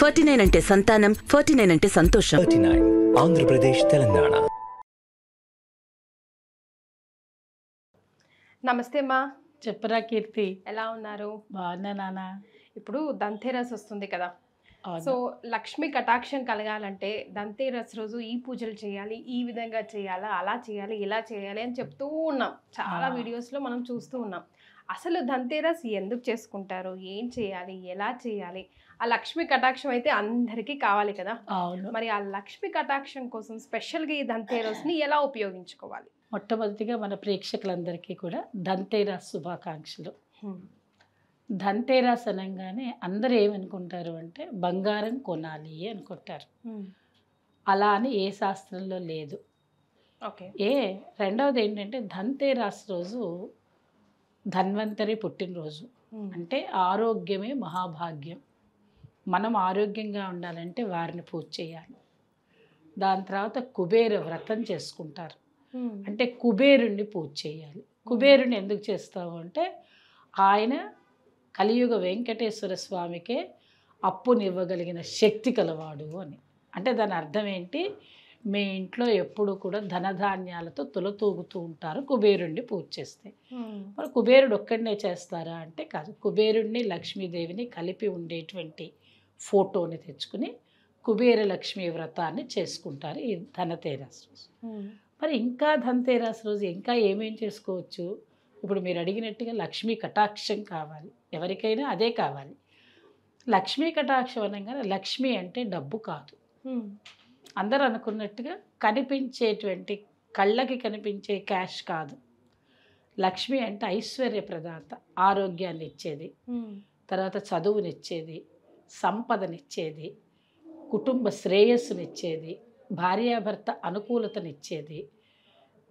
Forty nine అంటే సంతానం forty nine అంటే సంతోషం ఆంధ్రప్రదేశ్ తెలంగాణ నమస్తే మా చెప్పరా కీర్తి ఎలా ఉన్నారు బాగున్నా నాన్న ఇప్పుడు దంతేరస్ వస్తుంది కదా సో లక్ష్మి కటాక్షం కలగాలంటే దంతేరస్ రోజు ఈ పూజలు చేయాలి ఈ విధంగా చేయాలా అలా చేయాలి ఇలా చేయాలి అని చెప్తూ ఉన్నాం చాలా వీడియోస్లో మనం చూస్తూ ఉన్నాం అసలు ధన్తేరస్ ఎందుకు చేసుకుంటారు ఏం చేయాలి ఎలా చేయాలి ఆ లక్ష్మీ కటాక్షం అయితే అందరికీ కావాలి కదా అవును మరి ఆ లక్ష్మీ కటాక్షం కోసం స్పెషల్గా ఈ ధన్తేరస్ని ఎలా ఉపయోగించుకోవాలి మొట్టమొదటిగా మన ప్రేక్షకులందరికీ కూడా ధన్తేరస్ శుభాకాంక్షలు ధన్తేరస్ అనగానే అందరు ఏమనుకుంటారు అంటే బంగారం కొనాలి అనుకుంటారు అలా అని ఏ శాస్త్రంలో లేదు ఓకే ఏ రెండవది ఏంటంటే ధన్తేరాస్ రోజు ధన్వంతరి పుట్టినరోజు అంటే ఆరోగ్యమే మహాభాగ్యం మనం ఆరోగ్యంగా ఉండాలంటే వారిని పూజ చేయాలి దాని తర్వాత కుబేర వ్రతం చేసుకుంటారు అంటే కుబేరుణ్ణి పూజ చేయాలి కుబేరుని ఎందుకు చేస్తావు అంటే ఆయన కలియుగ వెంకటేశ్వర స్వామికే అప్పునివ్వగలిగిన శక్తి కలవాడు అని అంటే దాని అర్థం ఏంటి మీ ఇంట్లో ఎప్పుడు కూడా ధనధాన్యాలతో తులతూగుతూ ఉంటారు కుబేరుణ్ణి పూజ చేస్తే మరి కుబేరుడు ఒక్కడనే చేస్తారా అంటే కాదు కుబేరుణ్ణి లక్ష్మీదేవిని కలిపి ఉండేటువంటి ఫోటోని తెచ్చుకుని కుబేర లక్ష్మీ వ్రతాన్ని చేసుకుంటారు ఈ ధనతేరాస్ రోజు మరి ఇంకా ధనతేరాస్ రోజు ఇంకా ఏమేం చేసుకోవచ్చు ఇప్పుడు మీరు అడిగినట్టుగా లక్ష్మీ కటాక్షం కావాలి ఎవరికైనా అదే కావాలి లక్ష్మీ కటాక్షం అనగానే లక్ష్మి అంటే డబ్బు కాదు అందరు అనుకున్నట్టుగా కనిపించేటువంటి కళ్ళకి కనిపించే క్యాష్ కాదు లక్ష్మి అంటే ఐశ్వర్య ప్రదాత ఆరోగ్యాన్ని ఇచ్చేది తర్వాత చదువునిచ్చేది సంపదనిచ్చేది కుటుంబ శ్రేయస్సునిచ్చేది భార్యాభర్త అనుకూలతనిచ్చేది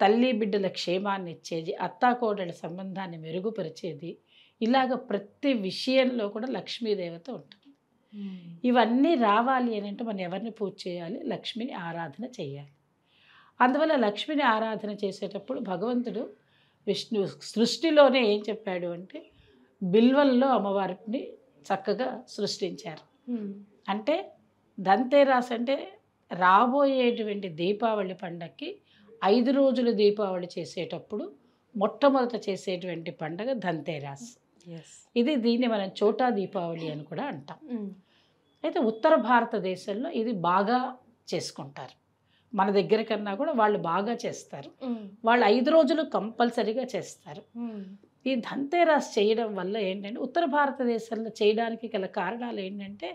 తల్లి బిడ్డల క్షేమాన్ని ఇచ్చేది అత్తాకోడళ్ళ సంబంధాన్ని మెరుగుపరిచేది ఇలాగ ప్రతి విషయంలో కూడా లక్ష్మీదేవత ఉంటుంది Hmm. ఇవన్నీ రావాలి అని అంటే మనం ఎవరిని పూజ చేయాలి లక్ష్మిని ఆరాధన చేయాలి అందువల్ల లక్ష్మిని ఆరాధన చేసేటప్పుడు భగవంతుడు విష్ణు సృష్టిలోనే ఏం చెప్పాడు అంటే బిల్వల్లో అమ్మవారిని చక్కగా సృష్టించారు hmm. అంటే దంతేరాస్ అంటే రాబోయేటువంటి దీపావళి పండగకి ఐదు రోజులు దీపావళి చేసేటప్పుడు మొట్టమొదట చేసేటువంటి పండగ ధంతేరాస్ ఇది దీన్ని మనం చోటా దీపావళి అని కూడా అంటాం అయితే ఉత్తర భారతదేశంలో ఇది బాగా చేసుకుంటారు మన దగ్గర కన్నా కూడా వాళ్ళు బాగా చేస్తారు వాళ్ళు ఐదు రోజులు కంపల్సరీగా చేస్తారు ఈ ధంతేరాస్ చేయడం వల్ల ఏంటంటే ఉత్తర భారతదేశంలో చేయడానికి గల కారణాలు ఏంటంటే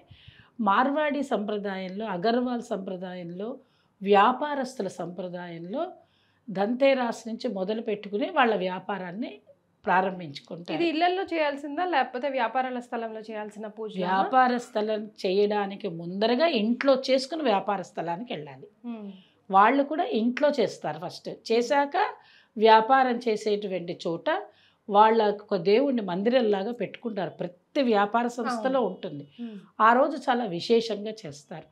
మార్వాడి సంప్రదాయంలో అగర్వాల్ సంప్రదాయంలో వ్యాపారస్తుల సంప్రదాయంలో ధంతేరాస్ నుంచి మొదలు పెట్టుకుని వాళ్ళ వ్యాపారాన్ని ప్రారంభించుకుంటారు ఇది ఇళ్లలో చేయాల్సిందా లేకపోతే వ్యాపారాల స్థలంలో చేయాల్సిన పూజ వ్యాపార స్థలం చేయడానికి ముందరగా ఇంట్లో చేసుకుని వ్యాపార స్థలానికి వెళ్ళాలి వాళ్ళు కూడా ఇంట్లో చేస్తారు ఫస్ట్ చేశాక వ్యాపారం చేసేటువంటి చోట వాళ్ళ ఒక దేవుణ్ణి మందిరంలాగా పెట్టుకుంటారు ప్రతి వ్యాపార సంస్థలో ఉంటుంది ఆ రోజు చాలా విశేషంగా చేస్తారు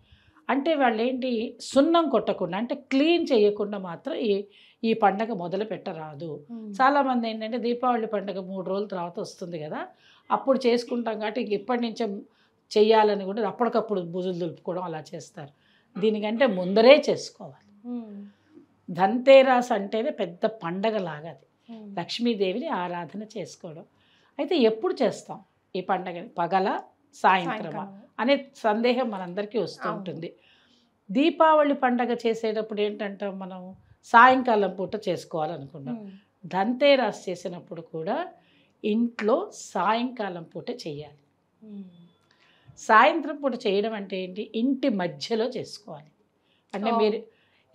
అంటే వాళ్ళు ఏంటి సున్నం కొట్టకుండా అంటే క్లీన్ చేయకుండా మాత్రం ఈ ఈ పండగ మొదలు పెట్టరాదు చాలామంది ఏంటంటే దీపావళి పండుగ మూడు రోజుల తర్వాత వస్తుంది కదా అప్పుడు చేసుకుంటాం కాబట్టి ఇంక ఇప్పటి నుంచే చెయ్యాలని కూడా అప్పటికప్పుడు భుజులు దులుపుకోవడం అలా చేస్తారు దీనికంటే ముందరే చేసుకోవాలి ధన్తేరాస్ అంటేనే పెద్ద పండగ అది లక్ష్మీదేవిని ఆరాధన చేసుకోవడం అయితే ఎప్పుడు చేస్తాం ఈ పండగని పగల సాయంత్రమా అనే సందేహం మనందరికీ వస్తూ ఉంటుంది దీపావళి పండగ చేసేటప్పుడు ఏంటంటే మనం సాయంకాలం పూట చేసుకోవాలనుకున్నాం ధంతేరాస్ చేసినప్పుడు కూడా ఇంట్లో సాయంకాలం పూట చేయాలి సాయంత్రం పూట చేయడం అంటే ఏంటి ఇంటి మధ్యలో చేసుకోవాలి అంటే మీరు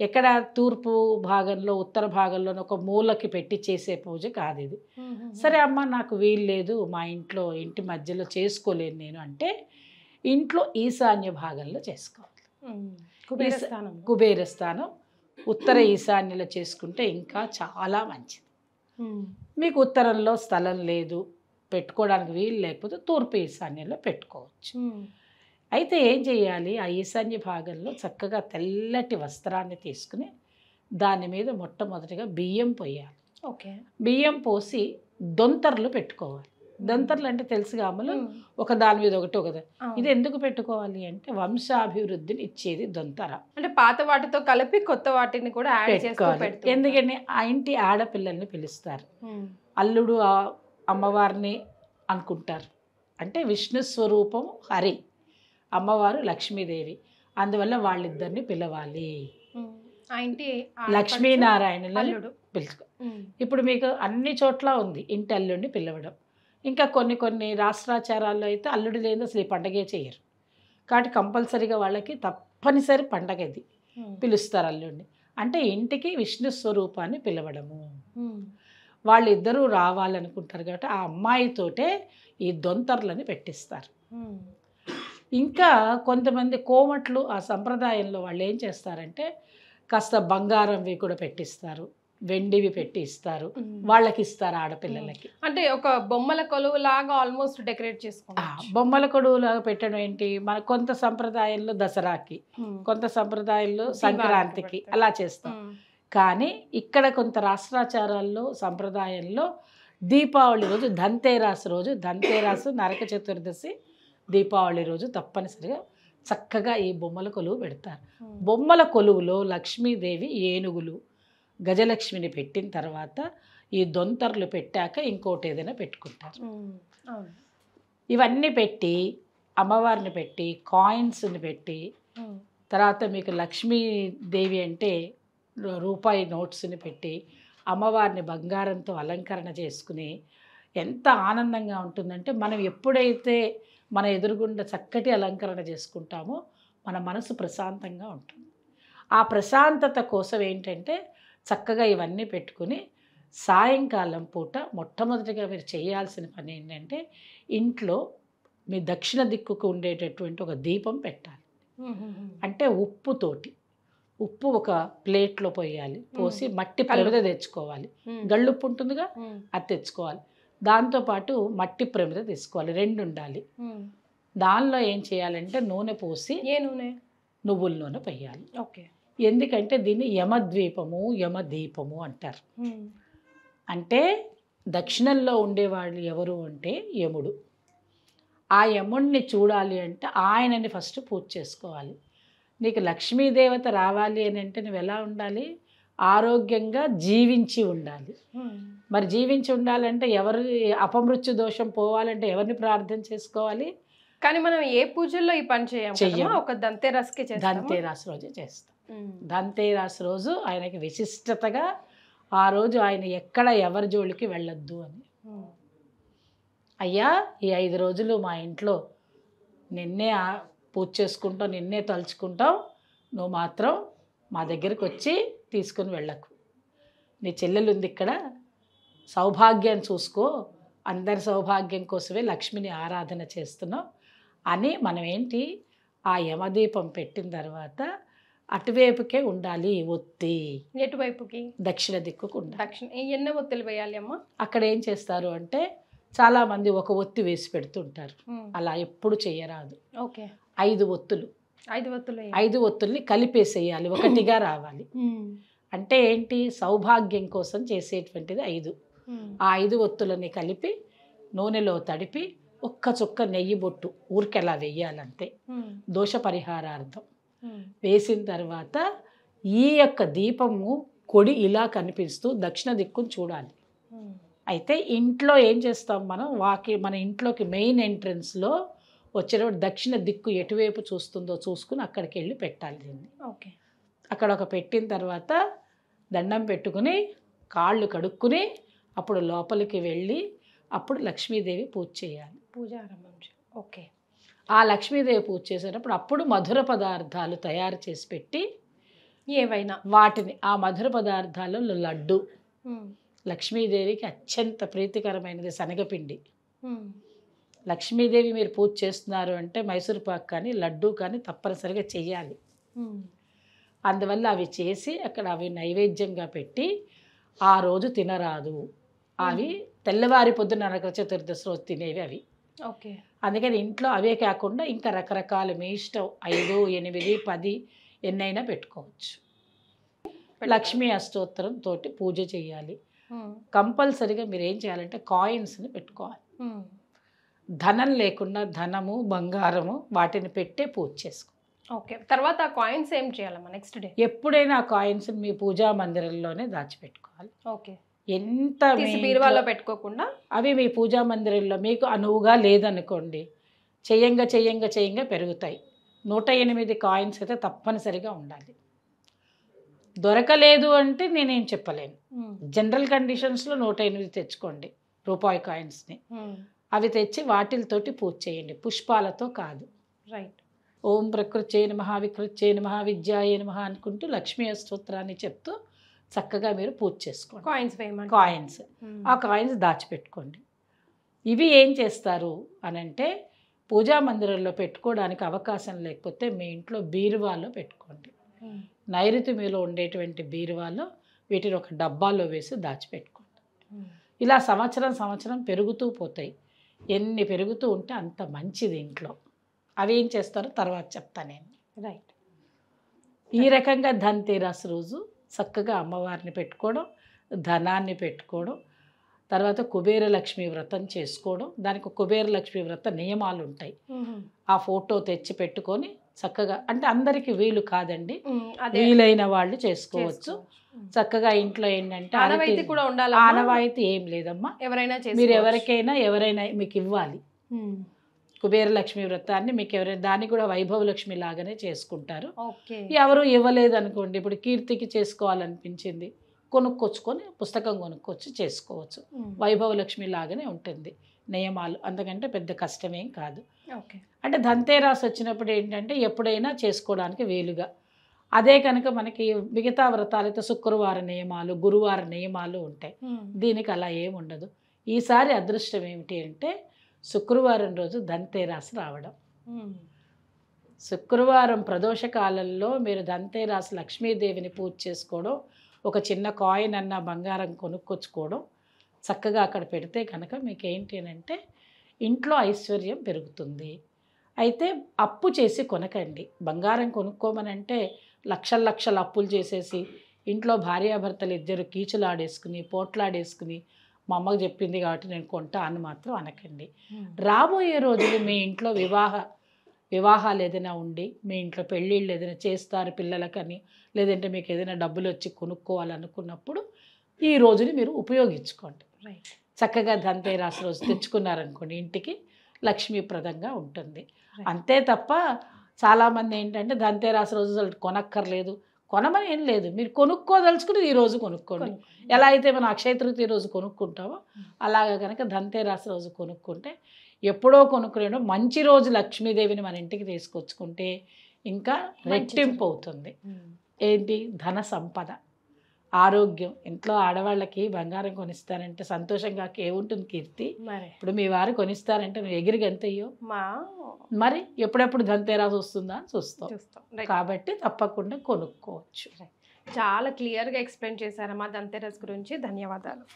ఎక్కడ తూర్పు భాగంలో ఉత్తర భాగంలో ఒక మూలకి పెట్టి చేసే పూజ కాదు ఇది సరే అమ్మ నాకు వీలు లేదు మా ఇంట్లో ఇంటి మధ్యలో చేసుకోలేను నేను అంటే ఇంట్లో ఈశాన్య భాగంలో చేసుకోవాలి కుబేరస్థానం కుబేరస్థానం ఉత్తర ఈశాన్యలో చేసుకుంటే ఇంకా చాలా మంచిది మీకు ఉత్తరంలో స్థలం లేదు పెట్టుకోవడానికి వీలు లేకపోతే తూర్పు ఈశాన్యంలో పెట్టుకోవచ్చు అయితే ఏం చేయాలి ఆ ఈశాన్య భాగంలో చక్కగా తెల్లటి వస్త్రాన్ని తీసుకుని దాని మీద మొట్టమొదటిగా బియ్యం పోయాలి ఓకే బియ్యం పోసి దొంతర్లు పెట్టుకోవాలి దంతర్లు అంటే తెలుసు కామలు ఒక దాని మీద ఒకటి ఒకదా ఇది ఎందుకు పెట్టుకోవాలి అంటే వంశాభివృద్ధిని ఇచ్చేది దొంతర అంటే పాత వాటితో కలిపి కొత్త వాటిని కూడా యాడ్ చేసుకోవాలి ఎందుకని ఆ ఇంటి ఆడపిల్లల్ని పిలుస్తారు అల్లుడు అమ్మవారిని అనుకుంటారు అంటే విష్ణు స్వరూపం హరి అమ్మవారు లక్ష్మీదేవి అందువల్ల వాళ్ళిద్దరిని పిలవాలి లక్ష్మీనారాయణ పిలుచుకో ఇప్పుడు మీకు అన్ని చోట్ల ఉంది ఇంటి అల్లుడిని పిలవడం ఇంకా కొన్ని కొన్ని రాష్ట్రాచారాల్లో అయితే అల్లుడు లేదో అసలు ఈ పండగే చేయరు కాబట్టి కంపల్సరీగా వాళ్ళకి తప్పనిసరి పండగది పిలుస్తారు అల్లుడిని అంటే ఇంటికి విష్ణు స్వరూపాన్ని పిలవడము వాళ్ళిద్దరూ రావాలనుకుంటారు కాబట్టి ఆ అమ్మాయితోటే ఈ దొంతర్లని పెట్టిస్తారు ఇంకా కొంతమంది కోమట్లు ఆ సంప్రదాయంలో వాళ్ళు ఏం చేస్తారంటే కాస్త బంగారంవి కూడా పెట్టిస్తారు వెండివి పెట్టి ఇస్తారు వాళ్ళకి ఇస్తారు ఆడపిల్లలకి అంటే ఒక బొమ్మల కొలువు లాగా ఆల్మోస్ట్ డెకరేట్ చేసుకుంటారు బొమ్మల కొలువు లాగా పెట్టడం ఏంటి మన కొంత సంప్రదాయంలో దసరాకి కొంత సంప్రదాయంలో సంక్రాంతికి అలా చేస్తాం కానీ ఇక్కడ కొంత రాష్ట్రాచారాల్లో సంప్రదాయంలో దీపావళి రోజు ధన్తేరాసు రోజు ధంతేరాసు నరక చతుర్దశి దీపావళి రోజు తప్పనిసరిగా చక్కగా ఈ బొమ్మల కొలువు పెడతారు బొమ్మల కొలువులో లక్ష్మీదేవి ఏనుగులు గజలక్ష్మిని పెట్టిన తర్వాత ఈ దొంతర్లు పెట్టాక ఇంకోటి ఏదైనా పెట్టుకుంటారు ఇవన్నీ పెట్టి అమ్మవారిని పెట్టి కాయిన్స్ని పెట్టి తర్వాత మీకు లక్ష్మీదేవి అంటే రూపాయి నోట్స్ని పెట్టి అమ్మవారిని బంగారంతో అలంకరణ చేసుకుని ఎంత ఆనందంగా ఉంటుందంటే మనం ఎప్పుడైతే మన ఎదురుగుండా చక్కటి అలంకరణ చేసుకుంటామో మన మనసు ప్రశాంతంగా ఉంటుంది ఆ ప్రశాంతత కోసం ఏంటంటే చక్కగా ఇవన్నీ పెట్టుకుని సాయంకాలం పూట మొట్టమొదటిగా మీరు చేయాల్సిన పని ఏంటంటే ఇంట్లో మీ దక్షిణ దిక్కుకు ఉండేటటువంటి ఒక దీపం పెట్టాలి అంటే ఉప్పుతోటి ఉప్పు ఒక ప్లేట్లో పోయాలి పోసి మట్టి పలుద తెచ్చుకోవాలి గళ్ళుప్పు ఉంటుందిగా అది తెచ్చుకోవాలి దాంతోపాటు మట్టి ప్రమిద తీసుకోవాలి రెండు ఉండాలి దానిలో ఏం చేయాలంటే నూనె పోసి ఏ నూనె నువ్వుల నూనె పోయాలి ఓకే ఎందుకంటే దీన్ని యమద్వీపము యమదీపము అంటారు అంటే దక్షిణంలో ఉండేవాళ్ళు ఎవరు అంటే యముడు ఆ యముడిని చూడాలి అంటే ఆయనని ఫస్ట్ పూజ చేసుకోవాలి నీకు లక్ష్మీదేవత రావాలి అని అంటే నువ్వు ఎలా ఉండాలి ఆరోగ్యంగా జీవించి ఉండాలి మరి జీవించి ఉండాలంటే ఎవరి అపమృత్యు దోషం పోవాలంటే ఎవరిని ప్రార్థన చేసుకోవాలి కానీ మనం ఏ పూజల్లో ఈ పని చేయం ఒక దంతేరాస్కి దంతేరాస్ రోజే చేస్తాం దంతేరాస్ రోజు ఆయనకి విశిష్టతగా ఆ రోజు ఆయన ఎక్కడ ఎవరి జోలికి వెళ్ళొద్దు అని అయ్యా ఈ ఐదు రోజులు మా ఇంట్లో నిన్నే పూజ చేసుకుంటాం నిన్నే తలుచుకుంటాం నువ్వు మాత్రం మా దగ్గరికి వచ్చి తీసుకుని వెళ్ళకు నీ చెల్లెలు ఉంది ఇక్కడ సౌభాగ్యం చూసుకో అందరి సౌభాగ్యం కోసమే లక్ష్మిని ఆరాధన చేస్తున్నాం అని మనం ఏంటి ఆ యమదీపం పెట్టిన తర్వాత అటువైపుకే ఉండాలి ఒత్తి ఎటువైపుకి దక్షిణ దిక్కుకు ఉండాలి దక్షిణ ఎన్నో ఒత్తిలు వేయాలి అమ్మ అక్కడ ఏం చేస్తారు అంటే చాలామంది ఒక ఒత్తి వేసి పెడుతుంటారు అలా ఎప్పుడు చేయరాదు ఓకే ఐదు ఒత్తులు ఐదు ఒత్తులు ఐదు ఒత్తుల్ని కలిపేసేయాలి ఒకటిగా రావాలి అంటే ఏంటి సౌభాగ్యం కోసం చేసేటువంటిది ఐదు ఆ ఐదు ఒత్తులని కలిపి నూనెలో తడిపి ఒక్క చుక్క నెయ్యి బొట్టు ఊరికెలా వెయ్యాలంతే దోష పరిహారార్థం వేసిన తర్వాత ఈ యొక్క దీపము కొడి ఇలా కనిపిస్తూ దక్షిణ దిక్కును చూడాలి అయితే ఇంట్లో ఏం చేస్తాం మనం వాకి మన ఇంట్లోకి మెయిన్ ఎంట్రన్స్లో వచ్చిన దక్షిణ దిక్కు ఎటువైపు చూస్తుందో చూసుకుని అక్కడికి వెళ్ళి పెట్టాలి దీన్ని ఓకే అక్కడ ఒక పెట్టిన తర్వాత దండం పెట్టుకుని కాళ్ళు కడుక్కుని అప్పుడు లోపలికి వెళ్ళి అప్పుడు లక్ష్మీదేవి పూజ చేయాలి పూజారంభం ఓకే ఆ లక్ష్మీదేవి పూజ చేసేటప్పుడు అప్పుడు మధుర పదార్థాలు తయారు చేసి పెట్టి ఏవైనా వాటిని ఆ మధుర పదార్థాలు లడ్డు లక్ష్మీదేవికి అత్యంత ప్రీతికరమైనది శనగపిండి లక్ష్మీదేవి మీరు పూజ చేస్తున్నారు అంటే మైసూర్ పాక్ కానీ లడ్డు కానీ తప్పనిసరిగా చేయాలి అందువల్ల అవి చేసి అక్కడ అవి నైవేద్యంగా పెట్టి ఆ రోజు తినరాదు అవి తెల్లవారి పొద్దున్న నరక చతుర్దశి రోజు తినేవి అవి ఓకే అందుకని ఇంట్లో అవే కాకుండా ఇంకా రకరకాల మీ ఇష్టం ఐదు ఎనిమిది పది ఎన్నైనా పెట్టుకోవచ్చు లక్ష్మీ అష్టోత్తరం తోటి పూజ చేయాలి కంపల్సరిగా మీరు ఏం చేయాలంటే కాయిన్స్ని పెట్టుకోవాలి ధనం లేకుండా ధనము బంగారము వాటిని పెట్టే పూజ చేసుకో ఓకే తర్వాత ఆ కాయిన్స్ ఏం చేయాలమ్మా నెక్స్ట్ డే ఎప్పుడైనా ఆ కాయిన్స్ మీ పూజా మందిరంలోనే దాచిపెట్టుకోవాలి ఓకే ఎంత బీరువాలో పెట్టుకోకుండా అవి మీ పూజా మందిరంలో మీకు అనువుగా లేదనుకోండి చెయ్యంగా చెయ్యంగా చెయ్యంగా పెరుగుతాయి నూట ఎనిమిది కాయిన్స్ అయితే తప్పనిసరిగా ఉండాలి దొరకలేదు అంటే నేనేం చెప్పలేను జనరల్ కండిషన్స్లో నూట ఎనిమిది తెచ్చుకోండి రూపాయి కాయిన్స్ని అవి తెచ్చి వాటిలతోటి పూజ చేయండి పుష్పాలతో కాదు రైట్ ఓం ప్రకృతి నమ వికృత్యై నమ విద్యాయ మహా అనుకుంటూ లక్ష్మీ స్తోత్రాన్ని చెప్తూ చక్కగా మీరు పూజ చేసుకోండి కాయిన్స్ కాయిన్స్ hmm. ఆ కాయిన్స్ దాచిపెట్టుకోండి ఇవి ఏం చేస్తారు అని అంటే పూజా మందిరంలో పెట్టుకోవడానికి అవకాశం లేకపోతే మీ ఇంట్లో బీరువాలో పెట్టుకోండి hmm. నైరుతి మీలో ఉండేటువంటి బీరువాలో వీటిని ఒక డబ్బాలో వేసి దాచిపెట్టుకోండి hmm. ఇలా సంవత్సరం సంవత్సరం పెరుగుతూ పోతాయి ఎన్ని పెరుగుతూ ఉంటే అంత మంచిది ఇంట్లో అవి ఏం చేస్తారో తర్వాత చెప్తాను నేను రైట్ ఈ రకంగా ధన్తేరాస్ రోజు చక్కగా అమ్మవారిని పెట్టుకోవడం ధనాన్ని పెట్టుకోవడం తర్వాత కుబేరలక్ష్మి వ్రతం చేసుకోవడం దానికి కుబేరలక్ష్మి వ్రత నియమాలు ఉంటాయి ఆ ఫోటో తెచ్చి పెట్టుకొని చక్కగా అంటే అందరికి వీలు కాదండి వీలైన వాళ్ళు చేసుకోవచ్చు చక్కగా ఇంట్లో ఏంటంటే ఆనవాయితీ కూడా ఉండాలి ఆనవాయితీ ఏం లేదమ్మా ఎవరైనా మీరు ఎవరికైనా ఎవరైనా మీకు ఇవ్వాలి కుబేర లక్ష్మి వ్రతాన్ని మీకు ఎవరైనా దాన్ని కూడా వైభవ లక్ష్మి లాగానే చేసుకుంటారు ఎవరు ఇవ్వలేదు అనుకోండి ఇప్పుడు కీర్తికి చేసుకోవాలనిపించింది కొనుక్కొచ్చుకొని పుస్తకం కొనుక్కొచ్చి చేసుకోవచ్చు వైభవ లక్ష్మి లాగానే ఉంటుంది నియమాలు అందుకంటే పెద్ద కష్టమేం కాదు అంటే ధంతేరాస్ వచ్చినప్పుడు ఏంటంటే ఎప్పుడైనా చేసుకోవడానికి వీలుగా అదే కనుక మనకి మిగతా వ్రతాలైతే శుక్రవార నియమాలు గురువార నియమాలు ఉంటాయి దీనికి అలా ఏముండదు ఈసారి అదృష్టం ఏమిటి అంటే శుక్రవారం రోజు ధన్తేరాసు రావడం శుక్రవారం ప్రదోష కాలంలో మీరు ధన్తేరాసు లక్ష్మీదేవిని పూజ చేసుకోవడం ఒక చిన్న కాయిన్ అన్న బంగారం కొనుక్కొచ్చుకోవడం చక్కగా అక్కడ పెడితే కనుక మీకు ఏంటి అంటే ఇంట్లో ఐశ్వర్యం పెరుగుతుంది అయితే అప్పు చేసి కొనకండి బంగారం కొనుక్కోమనంటే లక్షల లక్షల అప్పులు చేసేసి ఇంట్లో భార్యాభర్తలు ఇద్దరు కీచులాడేసుకుని పోట్లాడేసుకుని మా అమ్మకు చెప్పింది కాబట్టి నేను కొంటా అని మాత్రం అనకండి రాబోయే రోజులు మీ ఇంట్లో వివాహ వివాహాలు ఏదైనా ఉండి మీ ఇంట్లో పెళ్ళిళ్ళు ఏదైనా చేస్తారు పిల్లలకని లేదంటే మీకు ఏదైనా డబ్బులు వచ్చి కొనుక్కోవాలనుకున్నప్పుడు ఈ రోజుని మీరు ఉపయోగించుకోండి చక్కగా ధనతేరాశి రోజు తెచ్చుకున్నారనుకోండి ఇంటికి లక్ష్మీప్రదంగా ఉంటుంది అంతే తప్ప చాలామంది ఏంటంటే ధనతేరాశి రోజు రోజు కొనక్కర్లేదు కొనమని ఏం లేదు మీరు కొనుక్కోదలుచుకుని ఈరోజు కొనుక్కోండి ఎలా అయితే మనం అక్షయ తృతీయ రోజు కొనుక్కుంటామో అలాగ కనుక ధంతేరాసి రోజు కొనుక్కుంటే ఎప్పుడో కొనుక్కునేడు మంచి రోజు లక్ష్మీదేవిని మన ఇంటికి తీసుకొచ్చుకుంటే ఇంకా రెట్టింపు అవుతుంది ఏంటి ధన సంపద ఆరోగ్యం ఇంట్లో ఆడవాళ్ళకి బంగారం కొనిస్తారంటే సంతోషంగా ఏముంటుంది కీర్తి ఇప్పుడు మీ వారు కొనిస్తారంటే నువ్వు ఎగిరి గంతయ్యో మరి ఎప్పుడెప్పుడు గంతేరా చూస్తుందా చూస్తాం కాబట్టి తప్పకుండా కొనుక్కోవచ్చు చాలా క్లియర్గా ఎక్స్ప్లెయిన్ చేశారమ్మా దంతేరస్ గురించి ధన్యవాదాలు